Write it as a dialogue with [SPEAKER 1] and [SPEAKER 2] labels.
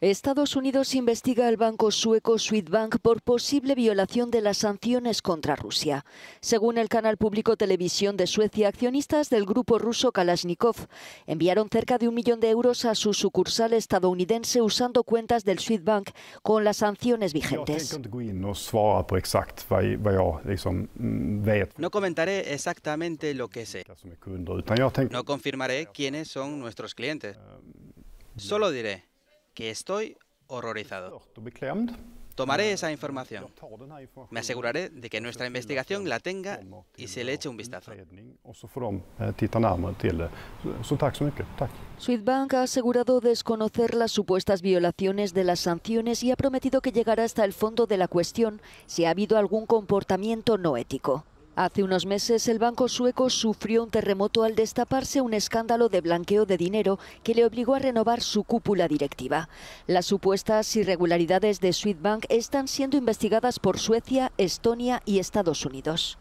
[SPEAKER 1] Estados Unidos investiga al banco sueco Swedbank por posible violación de las sanciones contra Rusia. Según el canal público Televisión de Suecia, accionistas del grupo ruso Kalashnikov enviaron cerca de un millón de euros a su sucursal estadounidense usando cuentas del Swedbank con las sanciones vigentes.
[SPEAKER 2] Mm,
[SPEAKER 3] no comentaré exactamente lo que sé. No confirmaré quiénes son nuestros clientes. Ehm, Solo diré que estoy horrorizado. Tomaré esa información. Me aseguraré de que nuestra investigación la tenga y se le eche un vistazo. Eh,
[SPEAKER 1] Swedbank ha asegurado desconocer las supuestas violaciones de las sanciones y ha prometido que llegará hasta el fondo de la cuestión si ha habido algún comportamiento no ético. Hace unos meses el banco sueco sufrió un terremoto al destaparse un escándalo de blanqueo de dinero que le obligó a renovar su cúpula directiva. Las supuestas irregularidades de Swedbank están siendo investigadas por Suecia, Estonia y Estados Unidos.